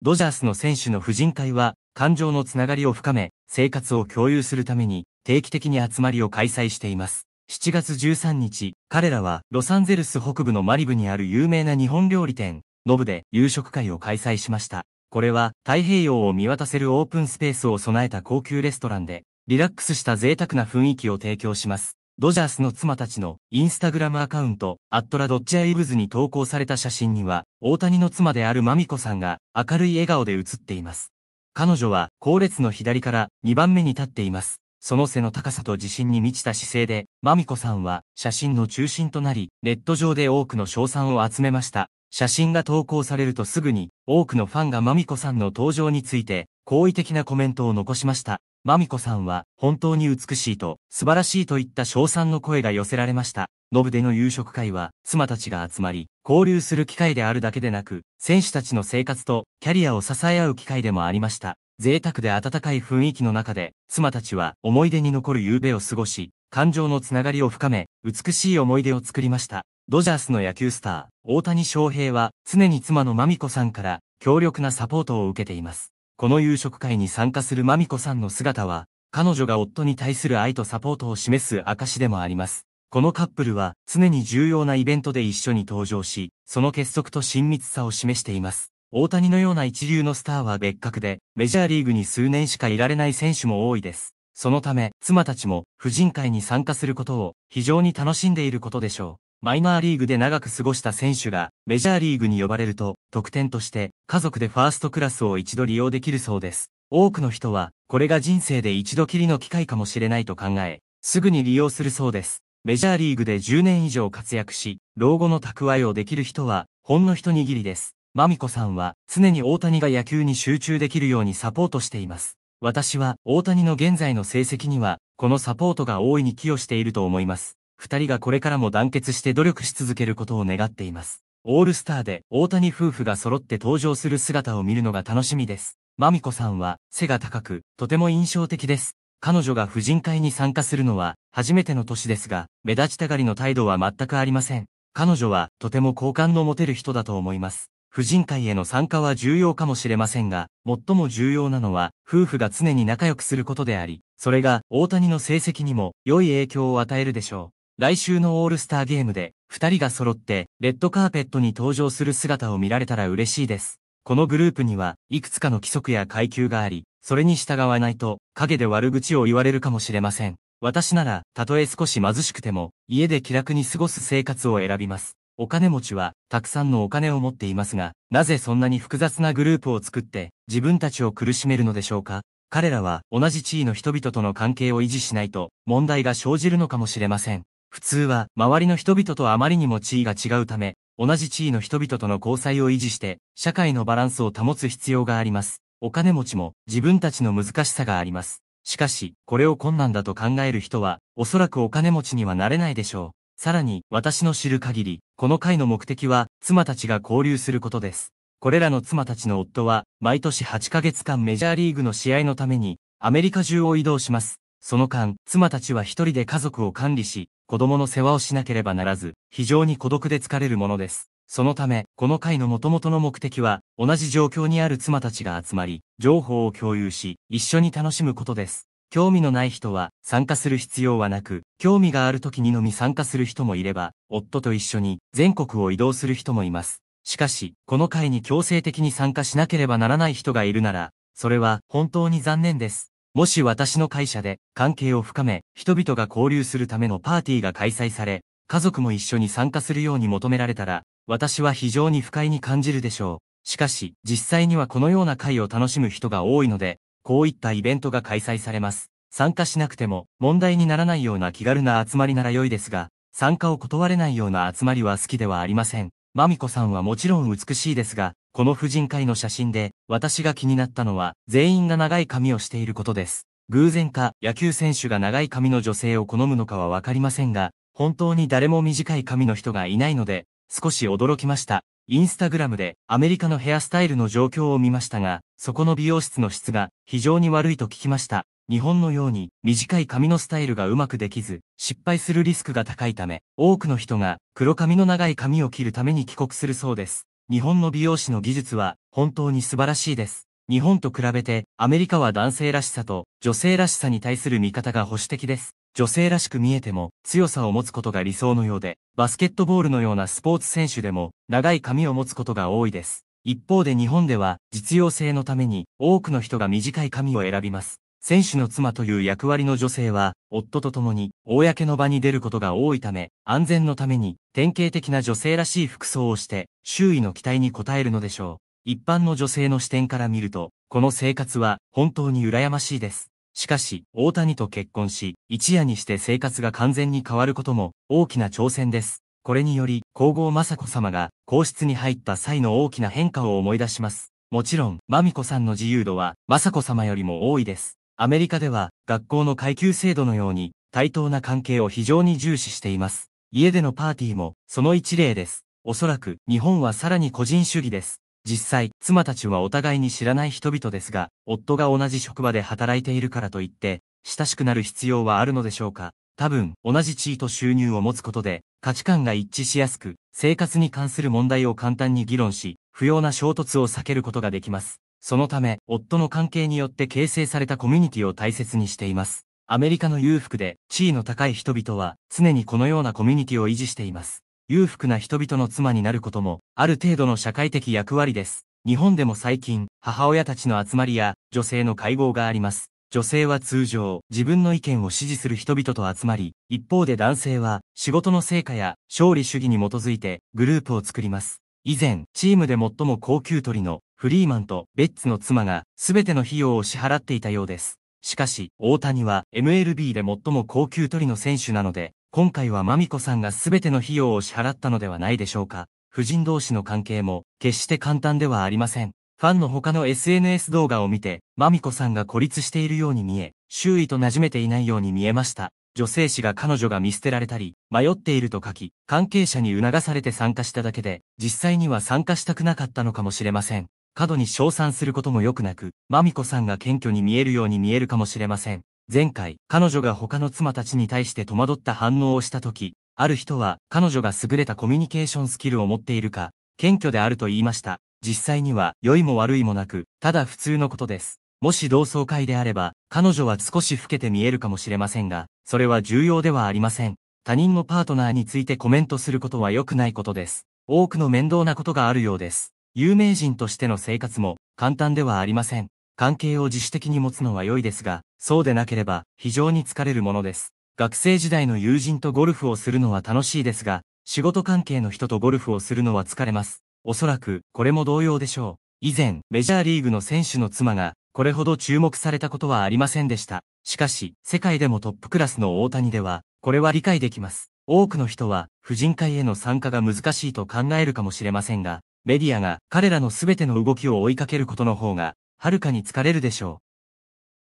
ドジャースの選手の婦人会は、感情のつながりを深め、生活を共有するために、定期的に集まりを開催しています。7月13日、彼らは、ロサンゼルス北部のマリブにある有名な日本料理店、ノブで夕食会を開催しました。これは、太平洋を見渡せるオープンスペースを備えた高級レストランで、リラックスした贅沢な雰囲気を提供します。ドジャースの妻たちのインスタグラムアカウント、アットラドッジアイブズに投稿された写真には、大谷の妻であるマミコさんが明るい笑顔で写っています。彼女は後列の左から2番目に立っています。その背の高さと自信に満ちた姿勢で、マミコさんは写真の中心となり、ネット上で多くの賞賛を集めました。写真が投稿されるとすぐに、多くのファンがマミコさんの登場について、好意的なコメントを残しました。まみこさんは、本当に美しいと、素晴らしいといった賞賛の声が寄せられました。ノブでの夕食会は、妻たちが集まり、交流する機会であるだけでなく、選手たちの生活と、キャリアを支え合う機会でもありました。贅沢で温かい雰囲気の中で、妻たちは思い出に残る夕べを過ごし、感情のつながりを深め、美しい思い出を作りました。ドジャースの野球スター、大谷翔平は、常に妻のまみこさんから、強力なサポートを受けています。この夕食会に参加するマミコさんの姿は、彼女が夫に対する愛とサポートを示す証でもあります。このカップルは常に重要なイベントで一緒に登場し、その結束と親密さを示しています。大谷のような一流のスターは別格で、メジャーリーグに数年しかいられない選手も多いです。そのため、妻たちも、婦人会に参加することを、非常に楽しんでいることでしょう。マイナーリーグで長く過ごした選手がメジャーリーグに呼ばれると特典として家族でファーストクラスを一度利用できるそうです。多くの人はこれが人生で一度きりの機会かもしれないと考え、すぐに利用するそうです。メジャーリーグで10年以上活躍し、老後の蓄えをできる人はほんの一握りです。マミコさんは常に大谷が野球に集中できるようにサポートしています。私は大谷の現在の成績にはこのサポートが大いに寄与していると思います。二人がこれからも団結して努力し続けることを願っています。オールスターで大谷夫婦が揃って登場する姿を見るのが楽しみです。マミコさんは背が高く、とても印象的です。彼女が婦人会に参加するのは初めての年ですが、目立ちたがりの態度は全くありません。彼女はとても好感の持てる人だと思います。婦人会への参加は重要かもしれませんが、最も重要なのは夫婦が常に仲良くすることであり、それが大谷の成績にも良い影響を与えるでしょう。来週のオールスターゲームで、二人が揃って、レッドカーペットに登場する姿を見られたら嬉しいです。このグループには、いくつかの規則や階級があり、それに従わないと、陰で悪口を言われるかもしれません。私なら、たとえ少し貧しくても、家で気楽に過ごす生活を選びます。お金持ちは、たくさんのお金を持っていますが、なぜそんなに複雑なグループを作って、自分たちを苦しめるのでしょうか彼らは、同じ地位の人々との関係を維持しないと、問題が生じるのかもしれません。普通は周りの人々とあまりにも地位が違うため、同じ地位の人々との交際を維持して、社会のバランスを保つ必要があります。お金持ちも自分たちの難しさがあります。しかし、これを困難だと考える人は、おそらくお金持ちにはなれないでしょう。さらに、私の知る限り、この会の目的は、妻たちが交流することです。これらの妻たちの夫は、毎年8ヶ月間メジャーリーグの試合のために、アメリカ中を移動します。その間、妻たちは一人で家族を管理し、子供の世話をしなければならず、非常に孤独で疲れるものです。そのため、この会の元々の目的は、同じ状況にある妻たちが集まり、情報を共有し、一緒に楽しむことです。興味のない人は参加する必要はなく、興味がある時にのみ参加する人もいれば、夫と一緒に全国を移動する人もいます。しかし、この会に強制的に参加しなければならない人がいるなら、それは本当に残念です。もし私の会社で関係を深め、人々が交流するためのパーティーが開催され、家族も一緒に参加するように求められたら、私は非常に不快に感じるでしょう。しかし、実際にはこのような会を楽しむ人が多いので、こういったイベントが開催されます。参加しなくても問題にならないような気軽な集まりなら良いですが、参加を断れないような集まりは好きではありません。マミコさんはもちろん美しいですが、この婦人会の写真で私が気になったのは、全員が長い髪をしていることです。偶然か、野球選手が長い髪の女性を好むのかはわかりませんが、本当に誰も短い髪の人がいないので、少し驚きました。インスタグラムでアメリカのヘアスタイルの状況を見ましたが、そこの美容室の質が非常に悪いと聞きました。日本のように短い髪のスタイルがうまくできず、失敗するリスクが高いため、多くの人が黒髪の長い髪を切るために帰国するそうです。日本の美容師の技術は本当に素晴らしいです。日本と比べてアメリカは男性らしさと女性らしさに対する見方が保守的です。女性らしく見えても強さを持つことが理想のようで、バスケットボールのようなスポーツ選手でも長い髪を持つことが多いです。一方で日本では実用性のために多くの人が短い髪を選びます。選手の妻という役割の女性は、夫と共に、公の場に出ることが多いため、安全のために、典型的な女性らしい服装をして、周囲の期待に応えるのでしょう。一般の女性の視点から見ると、この生活は、本当に羨ましいです。しかし、大谷と結婚し、一夜にして生活が完全に変わることも、大きな挑戦です。これにより、皇后雅子様が、皇室に入った際の大きな変化を思い出します。もちろん、まみこさんの自由度は、雅子様よりも多いです。アメリカでは学校の階級制度のように対等な関係を非常に重視しています。家でのパーティーもその一例です。おそらく日本はさらに個人主義です。実際、妻たちはお互いに知らない人々ですが、夫が同じ職場で働いているからといって、親しくなる必要はあるのでしょうか。多分、同じ地位と収入を持つことで、価値観が一致しやすく、生活に関する問題を簡単に議論し、不要な衝突を避けることができます。そのため、夫の関係によって形成されたコミュニティを大切にしています。アメリカの裕福で、地位の高い人々は、常にこのようなコミュニティを維持しています。裕福な人々の妻になることも、ある程度の社会的役割です。日本でも最近、母親たちの集まりや、女性の会合があります。女性は通常、自分の意見を支持する人々と集まり、一方で男性は、仕事の成果や、勝利主義に基づいて、グループを作ります。以前、チームで最も高級取りのフリーマンとベッツの妻が全ての費用を支払っていたようです。しかし、大谷は MLB で最も高級取りの選手なので、今回はマミコさんが全ての費用を支払ったのではないでしょうか。夫人同士の関係も決して簡単ではありません。ファンの他の SNS 動画を見て、マミコさんが孤立しているように見え、周囲と馴染めていないように見えました。女性誌が彼女が見捨てられたり、迷っていると書き、関係者に促されて参加しただけで、実際には参加したくなかったのかもしれません。過度に称賛することも良くなく、マミコさんが謙虚に見えるように見えるかもしれません。前回、彼女が他の妻たちに対して戸惑った反応をしたとき、ある人は彼女が優れたコミュニケーションスキルを持っているか、謙虚であると言いました。実際には良いも悪いもなく、ただ普通のことです。もし同窓会であれば、彼女は少し老けて見えるかもしれませんが、それは重要ではありません。他人のパートナーについてコメントすることは良くないことです。多くの面倒なことがあるようです。有名人としての生活も簡単ではありません。関係を自主的に持つのは良いですが、そうでなければ非常に疲れるものです。学生時代の友人とゴルフをするのは楽しいですが、仕事関係の人とゴルフをするのは疲れます。おそらくこれも同様でしょう。以前、メジャーリーグの選手の妻が、これほど注目されたことはありませんでした。しかし、世界でもトップクラスの大谷では、これは理解できます。多くの人は、婦人会への参加が難しいと考えるかもしれませんが、メディアが彼らの全ての動きを追いかけることの方が、はるかに疲れるでしょう。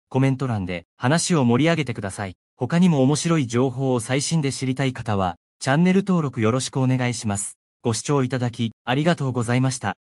コメント欄で話を盛り上げてください。他にも面白い情報を最新で知りたい方は、チャンネル登録よろしくお願いします。ご視聴いただき、ありがとうございました。